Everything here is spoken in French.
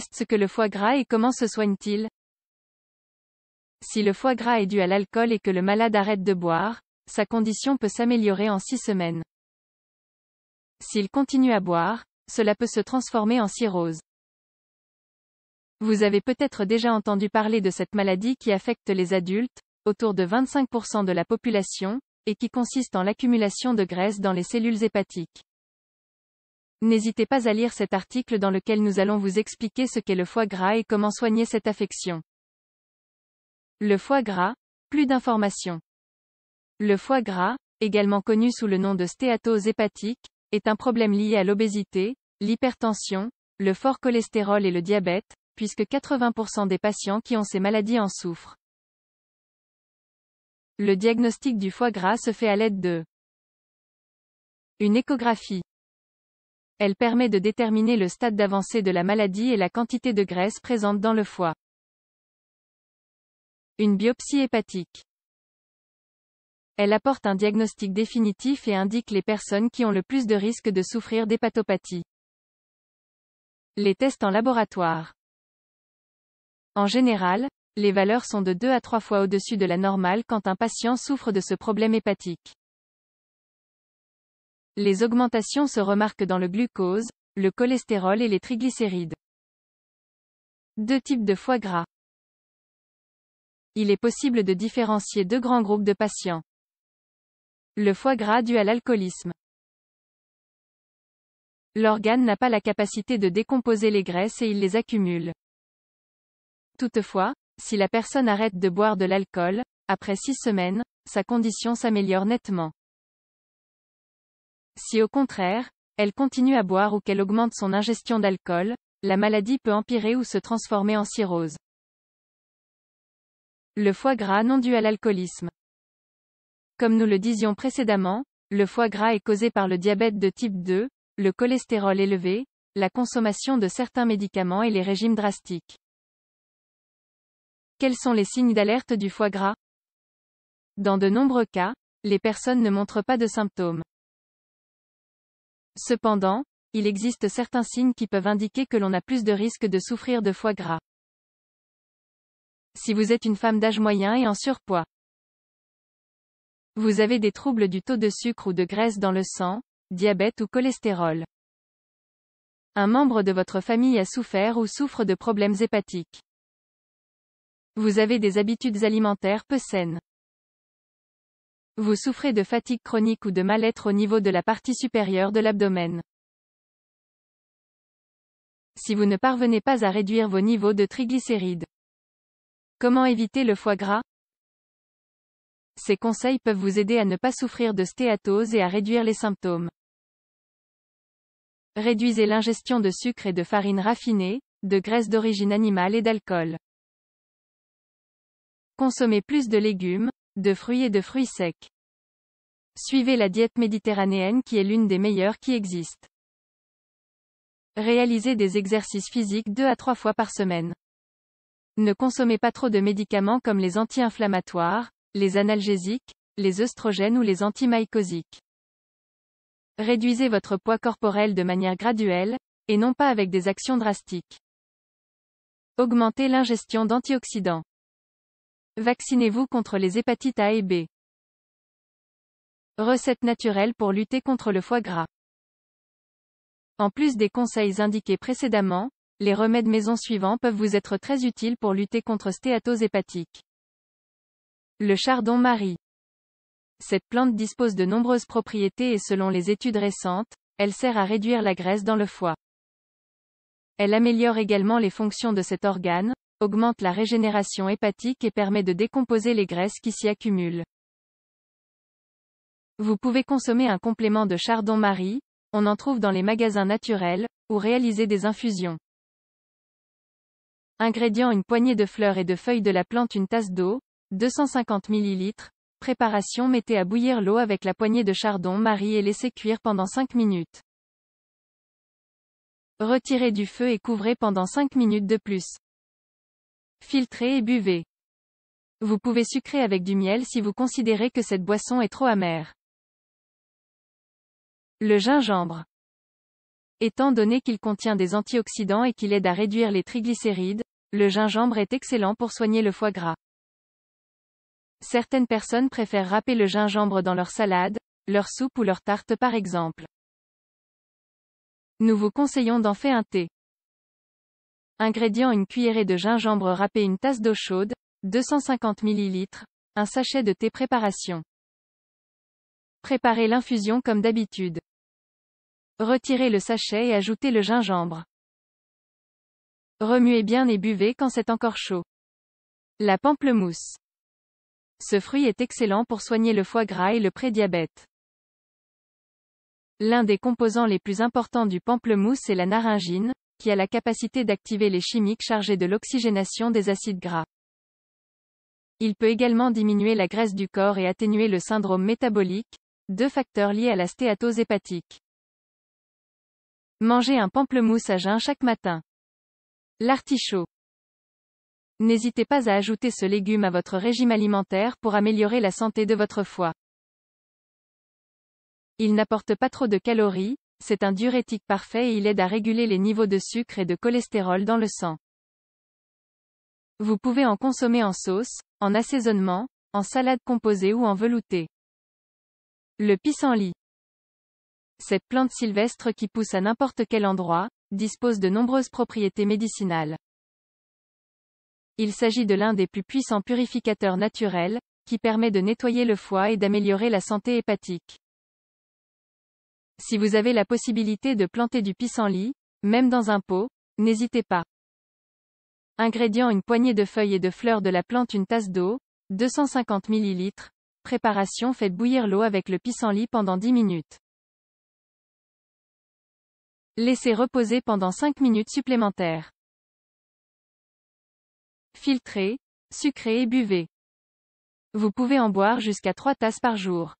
ce que le foie gras et comment se soigne-t-il Si le foie gras est dû à l'alcool et que le malade arrête de boire, sa condition peut s'améliorer en 6 semaines. S'il continue à boire, cela peut se transformer en cirrhose. Vous avez peut-être déjà entendu parler de cette maladie qui affecte les adultes, autour de 25% de la population, et qui consiste en l'accumulation de graisse dans les cellules hépatiques. N'hésitez pas à lire cet article dans lequel nous allons vous expliquer ce qu'est le foie gras et comment soigner cette affection. Le foie gras, plus d'informations. Le foie gras, également connu sous le nom de stéatose hépatique, est un problème lié à l'obésité, l'hypertension, le fort cholestérol et le diabète, puisque 80% des patients qui ont ces maladies en souffrent. Le diagnostic du foie gras se fait à l'aide de une échographie. Elle permet de déterminer le stade d'avancée de la maladie et la quantité de graisse présente dans le foie. Une biopsie hépatique. Elle apporte un diagnostic définitif et indique les personnes qui ont le plus de risques de souffrir d'hépatopathie. Les tests en laboratoire. En général, les valeurs sont de 2 à 3 fois au-dessus de la normale quand un patient souffre de ce problème hépatique. Les augmentations se remarquent dans le glucose, le cholestérol et les triglycérides. Deux types de foie gras. Il est possible de différencier deux grands groupes de patients. Le foie gras dû à l'alcoolisme. L'organe n'a pas la capacité de décomposer les graisses et il les accumule. Toutefois, si la personne arrête de boire de l'alcool, après six semaines, sa condition s'améliore nettement. Si au contraire, elle continue à boire ou qu'elle augmente son ingestion d'alcool, la maladie peut empirer ou se transformer en cirrhose. Le foie gras non dû à l'alcoolisme. Comme nous le disions précédemment, le foie gras est causé par le diabète de type 2, le cholestérol élevé, la consommation de certains médicaments et les régimes drastiques. Quels sont les signes d'alerte du foie gras Dans de nombreux cas, les personnes ne montrent pas de symptômes. Cependant, il existe certains signes qui peuvent indiquer que l'on a plus de risques de souffrir de foie gras. Si vous êtes une femme d'âge moyen et en surpoids, vous avez des troubles du taux de sucre ou de graisse dans le sang, diabète ou cholestérol. Un membre de votre famille a souffert ou souffre de problèmes hépatiques. Vous avez des habitudes alimentaires peu saines. Vous souffrez de fatigue chronique ou de mal-être au niveau de la partie supérieure de l'abdomen. Si vous ne parvenez pas à réduire vos niveaux de triglycérides. Comment éviter le foie gras Ces conseils peuvent vous aider à ne pas souffrir de stéatose et à réduire les symptômes. Réduisez l'ingestion de sucre et de farine raffinée, de graisses d'origine animale et d'alcool. Consommez plus de légumes, de fruits et de fruits secs. Suivez la diète méditerranéenne qui est l'une des meilleures qui existent. Réalisez des exercices physiques deux à trois fois par semaine. Ne consommez pas trop de médicaments comme les anti-inflammatoires, les analgésiques, les œstrogènes ou les antimycosiques. Réduisez votre poids corporel de manière graduelle, et non pas avec des actions drastiques. Augmentez l'ingestion d'antioxydants. Vaccinez-vous contre les hépatites A et B. Recette naturelle pour lutter contre le foie gras. En plus des conseils indiqués précédemment, les remèdes maison suivants peuvent vous être très utiles pour lutter contre stéatose hépatique. Le chardon marie. Cette plante dispose de nombreuses propriétés et selon les études récentes, elle sert à réduire la graisse dans le foie. Elle améliore également les fonctions de cet organe, augmente la régénération hépatique et permet de décomposer les graisses qui s'y accumulent. Vous pouvez consommer un complément de chardon-marie, on en trouve dans les magasins naturels, ou réaliser des infusions. Ingrédients une poignée de fleurs et de feuilles de la plante une tasse d'eau, 250 ml. Préparation mettez à bouillir l'eau avec la poignée de chardon marie et laissez cuire pendant 5 minutes. Retirez du feu et couvrez pendant 5 minutes de plus filtrez et buvez. Vous pouvez sucrer avec du miel si vous considérez que cette boisson est trop amère. Le gingembre. Étant donné qu'il contient des antioxydants et qu'il aide à réduire les triglycérides, le gingembre est excellent pour soigner le foie gras. Certaines personnes préfèrent râper le gingembre dans leur salade, leur soupe ou leur tarte par exemple. Nous vous conseillons d'en faire un thé. Ingrédients une cuillerée de gingembre râpé, une tasse d'eau chaude, 250 ml, un sachet de thé préparation. Préparez l'infusion comme d'habitude. Retirez le sachet et ajoutez le gingembre. Remuez bien et buvez quand c'est encore chaud. La pamplemousse. Ce fruit est excellent pour soigner le foie gras et le prédiabète. L'un des composants les plus importants du pamplemousse est la naringine, qui a la capacité d'activer les chimiques chargés de l'oxygénation des acides gras. Il peut également diminuer la graisse du corps et atténuer le syndrome métabolique, deux facteurs liés à la stéatose hépatique. Manger un pamplemousse à jeun chaque matin. L'artichaut. N'hésitez pas à ajouter ce légume à votre régime alimentaire pour améliorer la santé de votre foie. Il n'apporte pas trop de calories, c'est un diurétique parfait et il aide à réguler les niveaux de sucre et de cholestérol dans le sang. Vous pouvez en consommer en sauce, en assaisonnement, en salade composée ou en velouté. Le pissenlit. Cette plante sylvestre qui pousse à n'importe quel endroit, dispose de nombreuses propriétés médicinales. Il s'agit de l'un des plus puissants purificateurs naturels, qui permet de nettoyer le foie et d'améliorer la santé hépatique. Si vous avez la possibilité de planter du pissenlit, même dans un pot, n'hésitez pas. Ingrédients une poignée de feuilles et de fleurs de la plante une tasse d'eau, 250 ml. Préparation faites bouillir l'eau avec le pissenlit pendant 10 minutes. Laissez reposer pendant 5 minutes supplémentaires. Filtrez, sucrez et buvez. Vous pouvez en boire jusqu'à 3 tasses par jour.